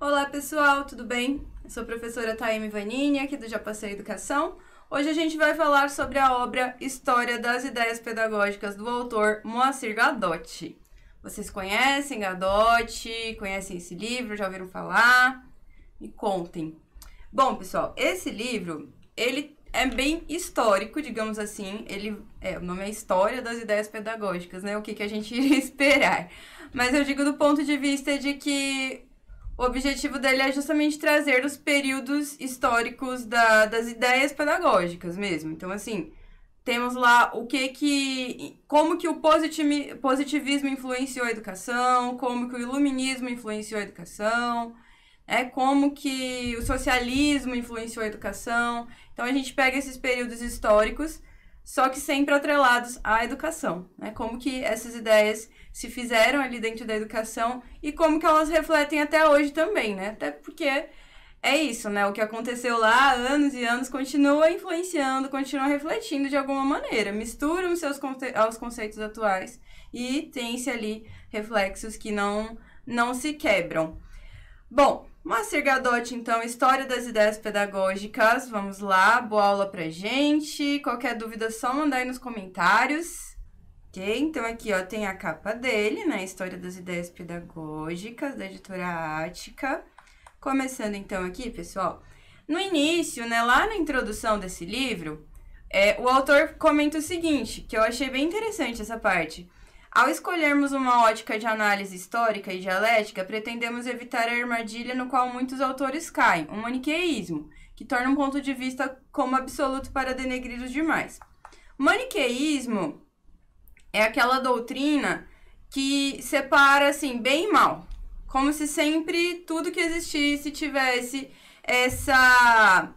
Olá pessoal, tudo bem? Eu sou a professora Taime Vanini, aqui do Já Passei Educação. Hoje a gente vai falar sobre a obra História das Ideias Pedagógicas do autor Moacir Gadotti. Vocês conhecem Gadotti? Conhecem esse livro? Já ouviram falar? Me contem. Bom, pessoal, esse livro, ele é bem histórico, digamos assim. Ele, é, o nome é História das Ideias Pedagógicas, né? O que, que a gente iria esperar. Mas eu digo do ponto de vista de que o objetivo dele é justamente trazer os períodos históricos da, das ideias pedagógicas mesmo. Então, assim, temos lá o que que... Como que o positivismo influenciou a educação, como que o iluminismo influenciou a educação, né? como que o socialismo influenciou a educação. Então, a gente pega esses períodos históricos, só que sempre atrelados à educação, né? Como que essas ideias se fizeram ali dentro da educação e como que elas refletem até hoje também, né? Até porque é isso, né? O que aconteceu lá há anos e anos continua influenciando, continua refletindo de alguma maneira. Misturam seus conte aos conceitos atuais e tem-se ali reflexos que não, não se quebram. Bom, Master Gadotti, então, História das Ideias Pedagógicas. Vamos lá, boa aula pra gente. Qualquer dúvida, só mandar aí nos comentários. Então, aqui, ó, tem a capa dele, né? História das Ideias Pedagógicas, da editora Ática. Começando, então, aqui, pessoal. No início, né, lá na introdução desse livro, é, o autor comenta o seguinte, que eu achei bem interessante essa parte. Ao escolhermos uma ótica de análise histórica e dialética, pretendemos evitar a armadilha no qual muitos autores caem, o maniqueísmo, que torna um ponto de vista como absoluto para denegrir os demais. maniqueísmo é aquela doutrina que separa assim bem e mal, como se sempre tudo que existisse tivesse essa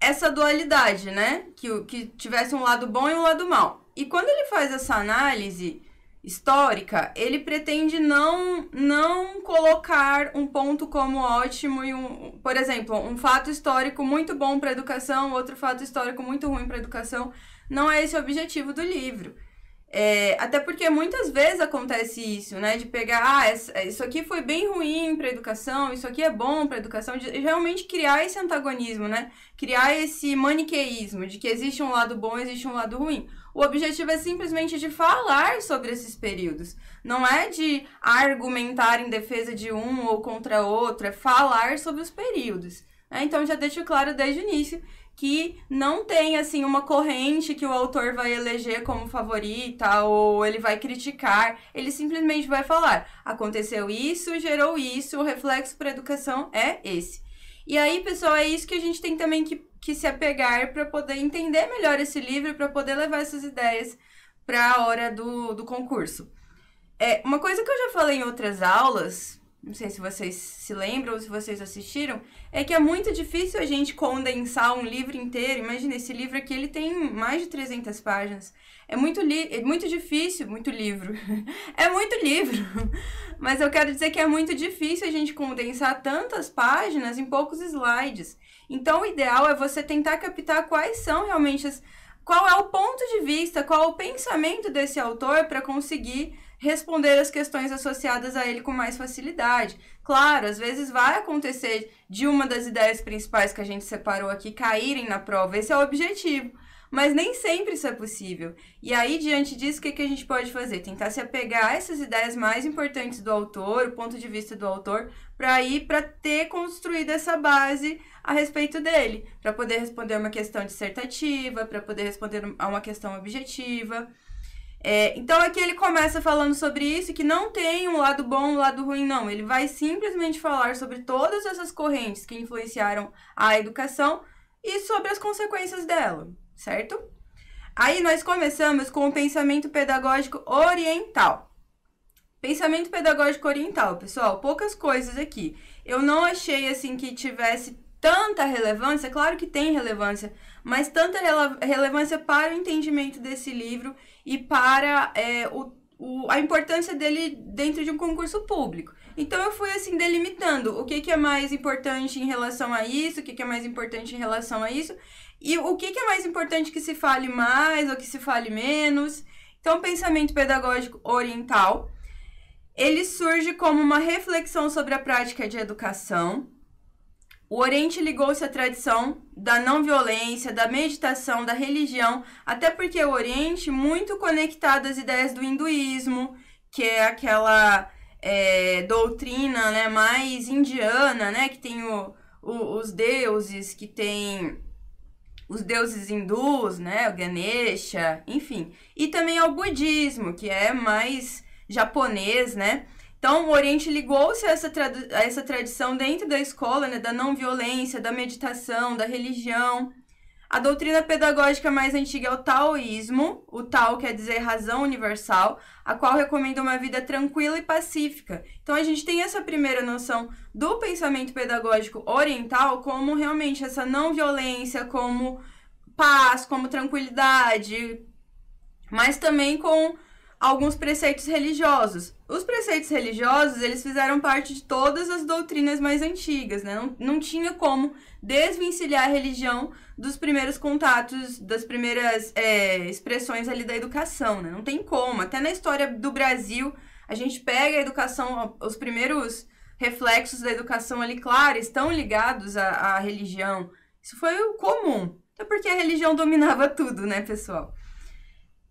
essa dualidade, né? Que, que tivesse um lado bom e um lado mal. E quando ele faz essa análise histórica, ele pretende não não colocar um ponto como ótimo e um, por exemplo, um fato histórico muito bom para a educação, outro fato histórico muito ruim para a educação. Não é esse o objetivo do livro. É, até porque muitas vezes acontece isso, né? De pegar, ah, isso aqui foi bem ruim para educação, isso aqui é bom para educação, de realmente criar esse antagonismo, né? Criar esse maniqueísmo de que existe um lado bom, existe um lado ruim. O objetivo é simplesmente de falar sobre esses períodos, não é de argumentar em defesa de um ou contra outro, é falar sobre os períodos. Né? Então já deixo claro desde o início que não tem assim uma corrente que o autor vai eleger como favorita ou ele vai criticar, ele simplesmente vai falar: aconteceu isso, gerou isso, o reflexo para a educação é esse. E aí, pessoal, é isso que a gente tem também que, que se apegar para poder entender melhor esse livro, para poder levar essas ideias para a hora do, do concurso. É, uma coisa que eu já falei em outras aulas, não sei se vocês se lembram ou se vocês assistiram, é que é muito difícil a gente condensar um livro inteiro. Imagina, esse livro aqui, ele tem mais de 300 páginas. É muito, li é muito difícil, muito livro. é muito livro. Mas eu quero dizer que é muito difícil a gente condensar tantas páginas em poucos slides. Então, o ideal é você tentar captar quais são realmente as... Qual é o ponto de vista, qual é o pensamento desse autor para conseguir responder as questões associadas a ele com mais facilidade. Claro, às vezes vai acontecer de uma das ideias principais que a gente separou aqui caírem na prova, esse é o objetivo. Mas nem sempre isso é possível. E aí, diante disso, o que, a gente pode fazer? Tentar se apegar a essas ideias mais importantes do autor, o ponto de vista do autor, para ir para ter construído essa base a respeito dele, para poder responder uma questão dissertativa, para poder responder a uma questão objetiva. É, então aqui ele começa falando sobre isso, que não tem um lado bom, um lado ruim, não. Ele vai simplesmente falar sobre todas essas correntes que influenciaram a educação e sobre as consequências dela, certo? Aí nós começamos com o pensamento pedagógico oriental. Pensamento pedagógico oriental, pessoal, poucas coisas aqui. Eu não achei assim que tivesse tanta relevância, claro que tem relevância, mas tanta rele relevância para o entendimento desse livro e para é, o, o, a importância dele dentro de um concurso público. Então eu fui assim delimitando o que, que é mais importante em relação a isso, o que, que é mais importante em relação a isso, e o que, que é mais importante que se fale mais ou que se fale menos. Então, o pensamento pedagógico oriental ele surge como uma reflexão sobre a prática de educação o Oriente ligou-se à tradição da não violência, da meditação, da religião, até porque o Oriente muito conectado às ideias do hinduísmo, que é aquela é, doutrina né, mais indiana, né, que tem o, o, os deuses, que tem os deuses hindus, né, o Ganesha, enfim. E também ao budismo, que é mais japonês, né? Então, o Oriente ligou-se a essa, a essa tradição dentro da escola, né, da não violência, da meditação, da religião. A doutrina pedagógica mais antiga é o taoísmo, o tao quer dizer razão universal, a qual recomenda uma vida tranquila e pacífica. Então a gente tem essa primeira noção do pensamento pedagógico oriental como realmente essa não violência, como paz, como tranquilidade, mas também com alguns preceitos religiosos. Os preceitos religiosos, eles fizeram parte de todas as doutrinas mais antigas, né? Não, não tinha como desvencilhar a religião dos primeiros contatos, das primeiras é, expressões ali da educação, né? Não tem como. Até na história do Brasil, a gente pega a educação, os primeiros reflexos da educação ali, claro, estão ligados à, à religião. Isso foi o comum. É porque a religião dominava tudo, né, pessoal?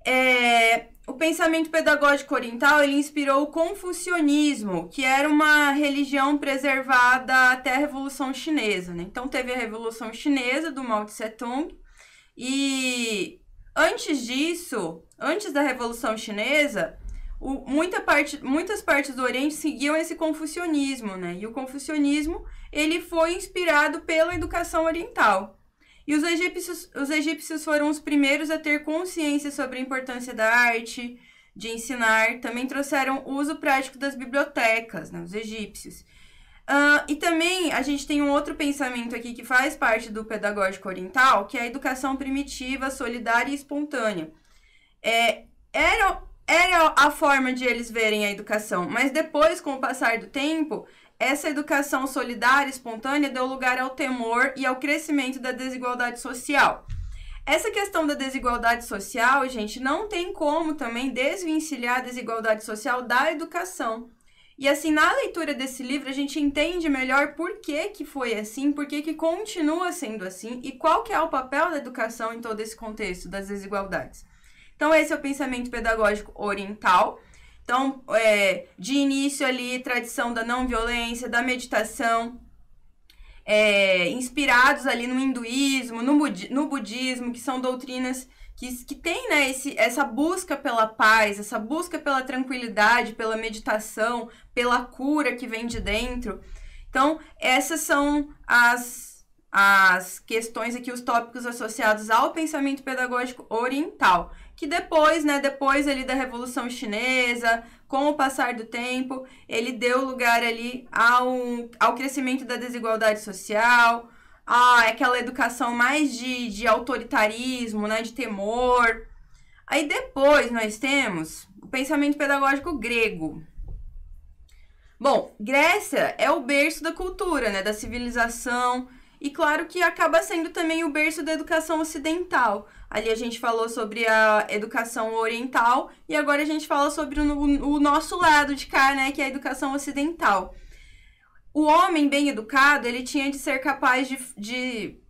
É, o pensamento pedagógico oriental ele inspirou o confucionismo, que era uma religião preservada até a Revolução Chinesa. Né? Então teve a Revolução Chinesa do Mao Tse Tung e antes disso, antes da Revolução Chinesa, o, muita parte, muitas partes do Oriente seguiam esse confucionismo, né? E o confucionismo ele foi inspirado pela educação oriental. E os egípcios, os egípcios foram os primeiros a ter consciência sobre a importância da arte, de ensinar. Também trouxeram uso prático das bibliotecas, né, os egípcios. Uh, e também a gente tem um outro pensamento aqui que faz parte do pedagógico oriental, que é a educação primitiva, solidária e espontânea. É, era, era a forma de eles verem a educação, mas depois, com o passar do tempo, essa educação solidária espontânea deu lugar ao temor e ao crescimento da desigualdade social. Essa questão da desigualdade social, gente, não tem como também desvencilhar a desigualdade social da educação. E assim, na leitura desse livro, a gente entende melhor por que, que foi assim, por que, que continua sendo assim e qual que é o papel da educação em todo esse contexto das desigualdades. Então, esse é o pensamento pedagógico oriental, então, é, de início ali, tradição da não violência, da meditação, é, inspirados ali no hinduísmo, no, budi no budismo, que são doutrinas que, que tem né, esse, essa busca pela paz, essa busca pela tranquilidade, pela meditação, pela cura que vem de dentro. Então, essas são as, as questões aqui, os tópicos associados ao pensamento pedagógico oriental que depois, né, depois ali da Revolução Chinesa, com o passar do tempo, ele deu lugar ali ao, ao crescimento da desigualdade social, a aquela educação mais de, de autoritarismo, né, de temor. Aí depois nós temos o pensamento pedagógico grego. Bom, Grécia é o berço da cultura, né, da civilização, e claro que acaba sendo também o berço da educação ocidental. Ali a gente falou sobre a educação oriental e agora a gente fala sobre o, o nosso lado de cá, né, que é a educação ocidental. O homem bem educado, ele tinha de ser capaz de, de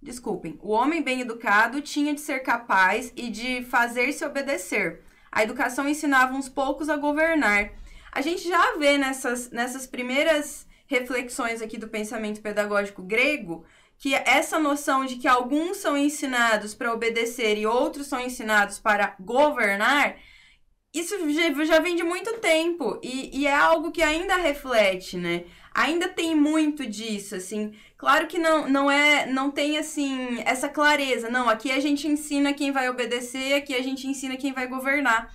desculpem, o homem bem educado tinha de ser capaz e de fazer-se obedecer. A educação ensinava uns poucos a governar. A gente já vê nessas, nessas primeiras reflexões aqui do pensamento pedagógico grego que essa noção de que alguns são ensinados para obedecer e outros são ensinados para governar, isso já vem de muito tempo e, e, é algo que ainda reflete, né? Ainda tem muito disso, assim. Claro que não, não é, não tem assim essa clareza. Não, aqui a gente ensina quem vai obedecer, aqui a gente ensina quem vai governar.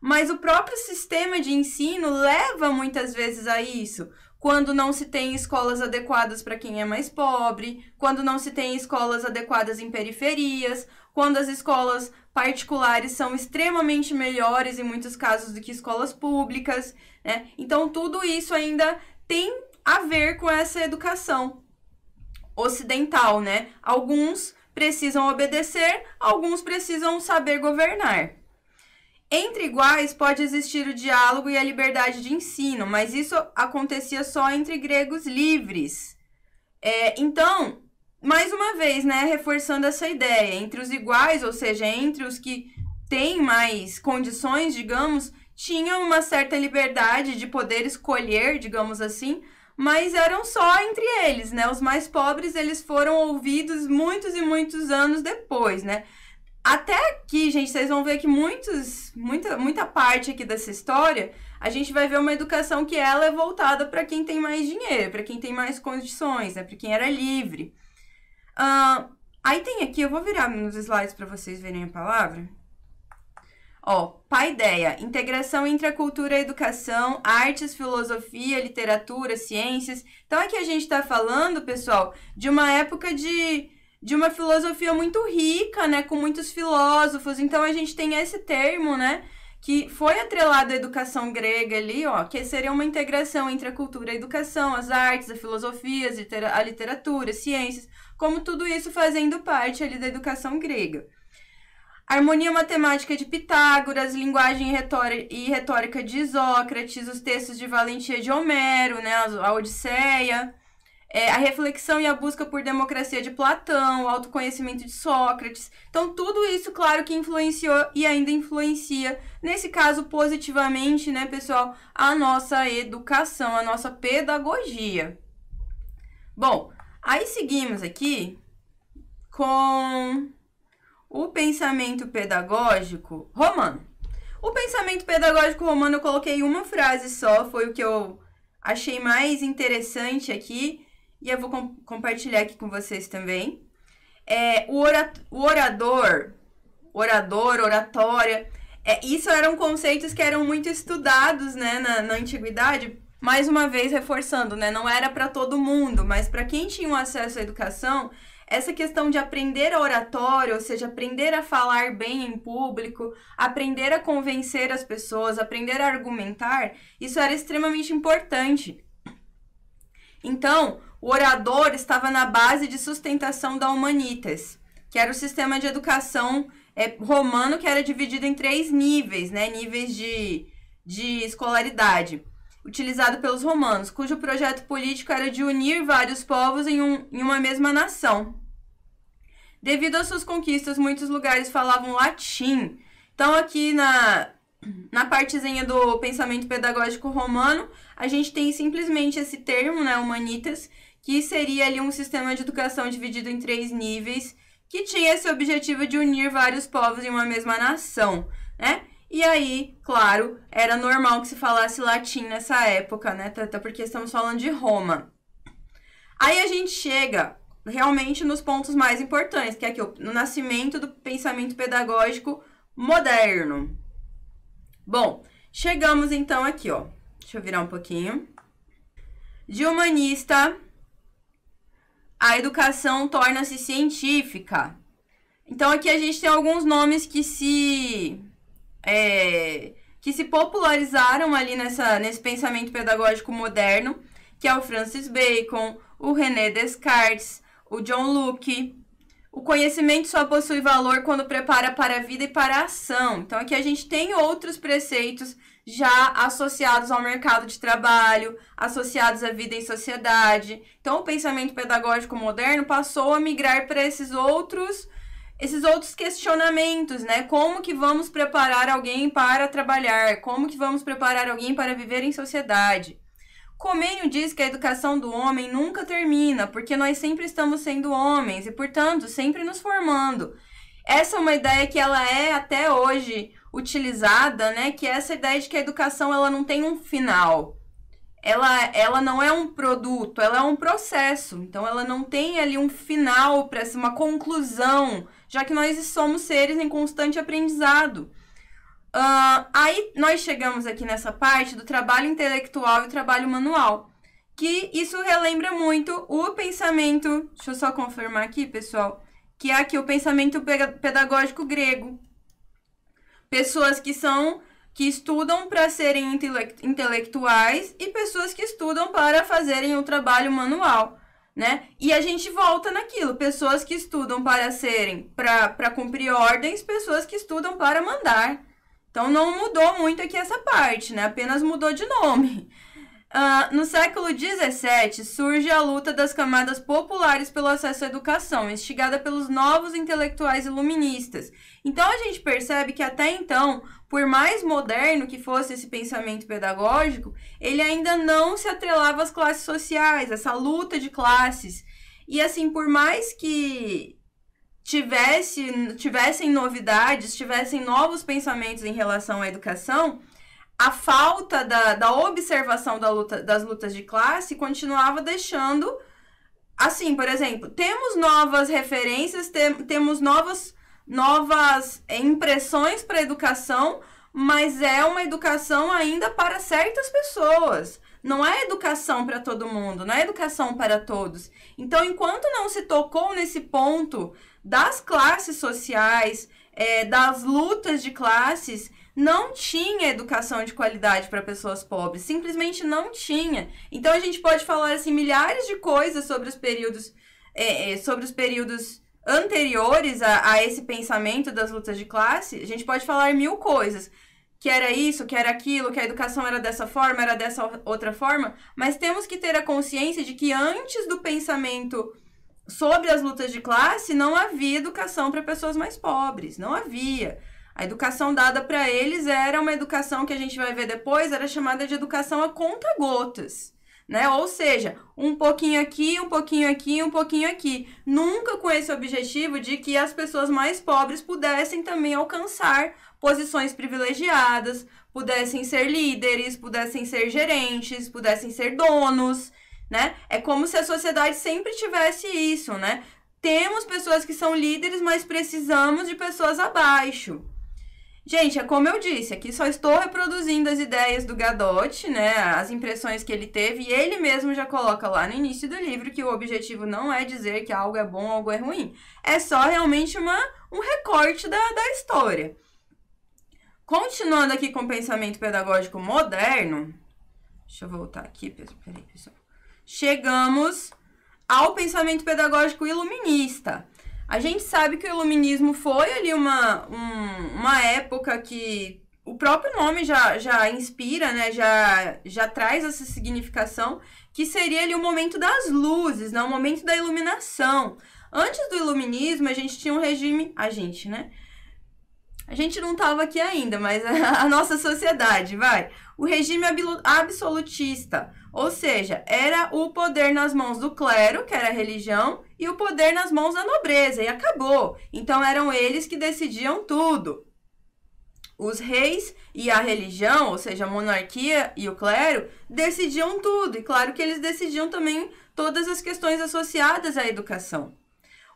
Mas o próprio sistema de ensino leva muitas vezes a isso quando não se tem escolas adequadas para quem é mais pobre, quando não se tem escolas adequadas em periferias, quando as escolas particulares são extremamente melhores em muitos casos do que escolas públicas, né? Então tudo isso ainda tem a ver com essa educação ocidental, né? Alguns precisam obedecer, alguns precisam saber governar. Entre iguais pode existir o diálogo e a liberdade de ensino, mas isso acontecia só entre gregos livres. É, então, mais uma vez, né, reforçando essa ideia, entre os iguais, ou seja, entre os que têm mais condições, digamos, tinham uma certa liberdade de poder escolher, digamos assim, mas eram só entre eles, né? Os mais pobres, eles foram ouvidos muitos e muitos anos depois, né? Até aqui, gente, vocês vão ver que muitos, muita, muita parte aqui dessa história, a gente vai ver uma educação que ela é voltada para quem tem mais dinheiro, para quem tem mais condições, né? Para quem era livre. Uh, aí tem aqui, eu vou virar nos slides para vocês verem a palavra. Ó, paideia, integração entre a cultura e a educação, artes, filosofia, literatura, ciências. Então aqui a gente está falando, pessoal, de uma época de de uma filosofia muito rica, né, com muitos filósofos. Então a gente tem esse termo, né, que foi atrelado à educação grega ali, ó, que seria uma integração entre a cultura a educação, as artes, a filosofia, a literatura, as ciências, como tudo isso fazendo parte ali da educação grega. Harmonia matemática de Pitágoras, linguagem e retórica de Isócrates, os textos de Valentia de Homero, né, a Odisseia, é, a reflexão e a busca por democracia de Platão, o autoconhecimento de Sócrates. Então, tudo isso, claro, que influenciou e ainda influencia, nesse caso, positivamente, né, pessoal, a nossa educação, a nossa pedagogia. Bom, aí seguimos aqui com o pensamento pedagógico romano. O pensamento pedagógico romano, eu coloquei uma frase só, foi o que eu achei mais interessante aqui e eu vou com compartilhar aqui com vocês também. É, o, o orador, orador, oratória, é, isso eram conceitos que eram muito estudados né, na, na antiguidade. Mais uma vez reforçando, né, não era para todo mundo, mas para quem tinha um acesso à educação, essa questão de aprender a oratória, ou seja, aprender a falar bem em público, aprender a convencer as pessoas, aprender a argumentar, isso era extremamente importante. Então, o orador estava na base de sustentação da Humanitas, que era o sistema de educação é, romano que era dividido em três níveis, né? Níveis de, de escolaridade, utilizado pelos romanos, cujo projeto político era de unir vários povos em, um, em uma mesma nação. Devido às suas conquistas, muitos lugares falavam latim. Então, aqui na, na partezinha do pensamento pedagógico romano, a gente tem simplesmente esse termo, né, humanitas, que seria ali um sistema de educação dividido em três níveis, que tinha esse objetivo de unir vários povos em uma mesma nação, né? E aí, claro, era normal que se falasse latim nessa época, né? Até porque estamos falando de Roma. Aí a gente chega realmente nos pontos mais importantes, que é aqui, no nascimento do pensamento pedagógico moderno. Bom, chegamos então aqui, ó. Deixa eu virar um pouquinho. De humanista a educação torna-se científica. Então aqui a gente tem alguns nomes que se é, que se popularizaram ali nessa, nesse pensamento pedagógico moderno, que é o Francis Bacon, o René Descartes, o John Locke. O conhecimento só possui valor quando prepara para a vida e para a ação. Então aqui a gente tem outros preceitos já associados ao mercado de trabalho, associados à vida em sociedade. Então, o pensamento pedagógico moderno passou a migrar para esses outros esses outros questionamentos, né? Como que vamos preparar alguém para trabalhar? Como que vamos preparar alguém para viver em sociedade? Comênio diz que a educação do homem nunca termina, porque nós sempre estamos sendo homens e, portanto, sempre nos formando. Essa é uma ideia que ela é até hoje utilizada, né, que é essa ideia de que a educação ela não tem um final. Ela, ela não é um produto, ela é um processo. Então, ela não tem ali um final para ser uma conclusão, já que nós somos seres em constante aprendizado. Uh, aí nós chegamos aqui nessa parte do trabalho intelectual e trabalho manual, que isso relembra muito o pensamento. Deixa eu só confirmar aqui, pessoal, que é aqui o pensamento pedagógico grego, pessoas que são que estudam para serem intelectuais e pessoas que estudam para fazerem o trabalho manual, né? E a gente volta naquilo, pessoas que estudam para serem, para cumprir ordens, pessoas que estudam para mandar. Então não mudou muito aqui essa parte, né? Apenas mudou de nome. Uh, no século XVII, surge a luta das camadas populares pelo acesso à educação, instigada pelos novos intelectuais iluministas. Então a gente percebe que até então, por mais moderno que fosse esse pensamento pedagógico, ele ainda não se atrelava às classes sociais, essa luta de classes. E assim, por mais que tivesse, tivessem novidades, tivessem novos pensamentos em relação à educação, a falta da, da observação da luta, das lutas de classe continuava deixando. Assim, por exemplo, temos novas referências, te, temos novas, novas eh, impressões para a educação, mas é uma educação ainda para certas pessoas. Não é educação para todo mundo, não é educação para todos. Então, enquanto não se tocou nesse ponto das classes sociais, é, das lutas de classes, não tinha educação de qualidade para pessoas pobres, simplesmente não tinha. Então a gente pode falar assim milhares de coisas sobre os períodos é, é, sobre os períodos anteriores a, a esse pensamento das lutas de classe. A gente pode falar mil coisas, que era isso, que era aquilo, que a educação era dessa forma, era dessa outra forma, mas temos que ter a consciência de que antes do pensamento sobre as lutas de classe não havia educação para pessoas mais pobres, não havia. A educação dada para eles era uma educação que a gente vai ver depois, era chamada de educação a conta-gotas. Né? Ou seja, um pouquinho aqui, um pouquinho aqui, um pouquinho aqui. Nunca com esse objetivo de que as pessoas mais pobres pudessem também alcançar posições privilegiadas, pudessem ser líderes, pudessem ser gerentes, pudessem ser donos, né? É como se a sociedade sempre tivesse isso, né? Temos pessoas que são líderes, mas precisamos de pessoas abaixo. Gente, é como eu disse, aqui só estou reproduzindo as ideias do Gadotti, né? As impressões que ele teve, e ele mesmo já coloca lá no início do livro que o objetivo não é dizer que algo é bom, algo é ruim. É só realmente uma, um recorte da, da história. Continuando aqui com o pensamento pedagógico moderno, deixa eu voltar aqui, peraí, pessoal. Chegamos ao pensamento pedagógico iluminista a gente sabe que o iluminismo foi ali uma, um, uma época que o próprio nome já, já inspira, né? Já, já traz essa significação, que seria ali o momento das luzes, né? O momento da iluminação. Antes do iluminismo, a gente tinha um regime. A gente, né? A gente não estava aqui ainda, mas a nossa sociedade, vai. O regime absolutista, ou seja, era o poder nas mãos do clero, que era a religião, e o poder nas mãos da nobreza, e acabou. Então eram eles que decidiam tudo. Os reis e a religião, ou seja, a monarquia e o clero, decidiam tudo, e claro que eles decidiam também todas as questões associadas à educação.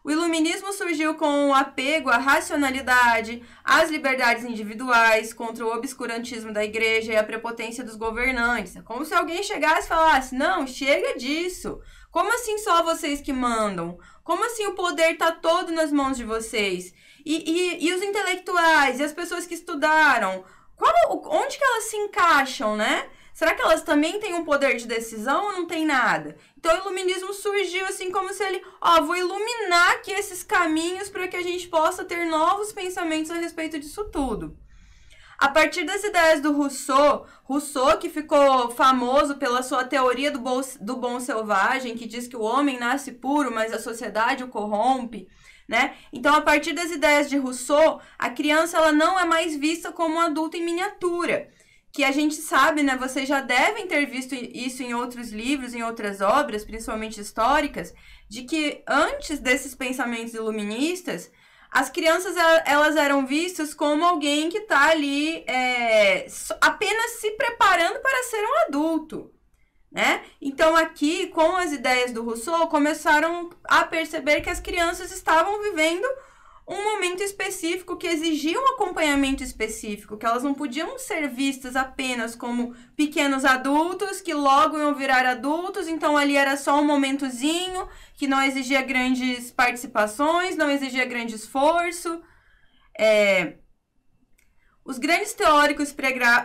O iluminismo surgiu com o apego à racionalidade, às liberdades individuais, contra o obscurantismo da igreja e a prepotência dos governantes. É como se alguém chegasse e falasse: não, chega disso. Como assim só vocês que mandam? Como assim o poder está todo nas mãos de vocês? E, e, e, os intelectuais? E as pessoas que estudaram? Qual, onde que elas se encaixam, né? Será que elas também têm um poder de decisão ou não tem nada? Então o iluminismo surgiu assim como se ele, ó, vou iluminar aqui esses caminhos para que a gente possa ter novos pensamentos a respeito disso tudo. A partir das ideias do Rousseau, Rousseau que ficou famoso pela sua teoria do, bom, do bom selvagem, que diz que o homem nasce puro, mas a sociedade o corrompe, né? Então, a partir das ideias de Rousseau, a criança ela não é mais vista como um adulto em miniatura que a gente sabe, né? Vocês já devem ter visto isso em outros livros, em outras obras, principalmente históricas, de que antes desses pensamentos iluministas, as crianças elas eram vistas como alguém que está ali é, apenas se preparando para ser um adulto. Né? Então, aqui, com as ideias do Rousseau, começaram a perceber que as crianças estavam vivendo um momento específico que exigia um acompanhamento específico, que elas não podiam ser vistas apenas como pequenos adultos que logo iam virar adultos, então ali era só um momentozinho que não exigia grandes participações, não exigia grande esforço. É... Os grandes teóricos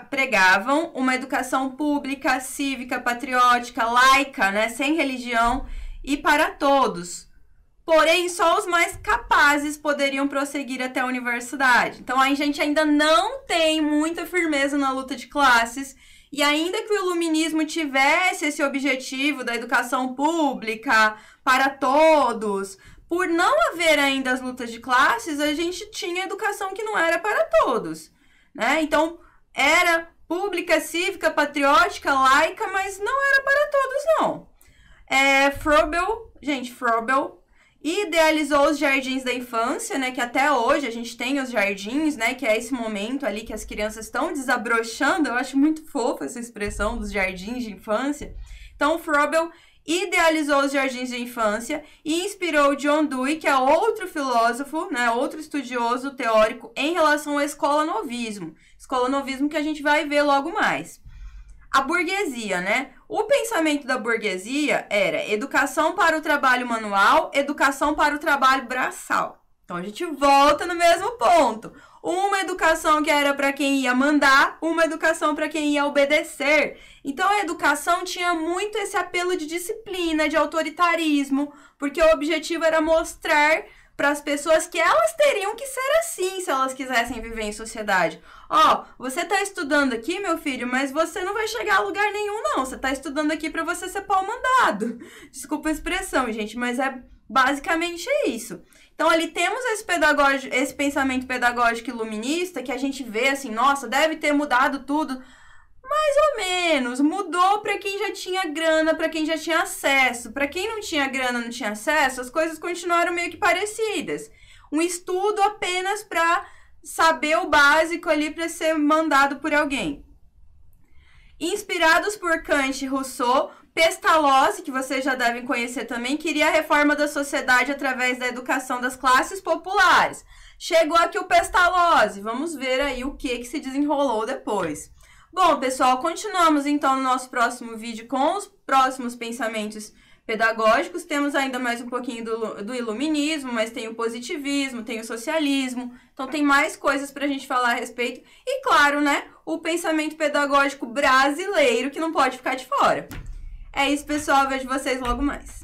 pregavam uma educação pública, cívica, patriótica, laica, né, sem religião e para todos Porém, só os mais capazes poderiam prosseguir até a universidade. Então, a gente ainda não tem muita firmeza na luta de classes. E ainda que o iluminismo tivesse esse objetivo da educação pública para todos, por não haver ainda as lutas de classes, a gente tinha educação que não era para todos, né? Então, era pública, cívica, patriótica, laica, mas não era para todos, não. É, Frobel, gente, Frobel e idealizou os jardins da infância, né? Que até hoje a gente tem os jardins, né? Que é esse momento ali que as crianças estão desabrochando. Eu acho muito fofa essa expressão dos jardins de infância. Então, Froebel idealizou os jardins de infância e inspirou John Dewey, que é outro filósofo, né, outro estudioso teórico em relação à escola novismo. Escola novismo que a gente vai ver logo mais a burguesia, né? O pensamento da burguesia era educação para o trabalho manual, educação para o trabalho braçal. Então a gente volta no mesmo ponto. Uma educação que era para quem ia mandar, uma educação para quem ia obedecer. Então a educação tinha muito esse apelo de disciplina, de autoritarismo, porque o objetivo era mostrar para as pessoas que elas teriam que ser assim se elas quisessem viver em sociedade. Ó, oh, você tá estudando aqui, meu filho, mas você não vai chegar a lugar nenhum, não. Você tá estudando aqui para você ser pau mandado. Desculpa a expressão, gente, mas é basicamente isso. Então ali temos esse, pedagógico, esse pensamento pedagógico iluminista que a gente vê assim, nossa, deve ter mudado tudo mais ou menos. Mudou para quem já tinha grana, para quem já tinha acesso. Para quem não tinha grana, não tinha acesso, as coisas continuaram meio que parecidas. Um estudo apenas para saber o básico ali para ser mandado por alguém. Inspirados por Kant e Rousseau, Pestalozzi, que vocês já devem conhecer também, queria a reforma da sociedade através da educação das classes populares. Chegou aqui o Pestalozzi, vamos ver aí o que, que se desenrolou depois. Bom, pessoal, continuamos então no nosso próximo vídeo com os próximos pensamentos pedagógicos. Temos ainda mais um pouquinho do, do iluminismo, mas tem o positivismo, tem o socialismo. Então, tem mais coisas para a gente falar a respeito. E, claro, né, o pensamento pedagógico brasileiro, que não pode ficar de fora. É isso, pessoal. vejo vocês logo mais.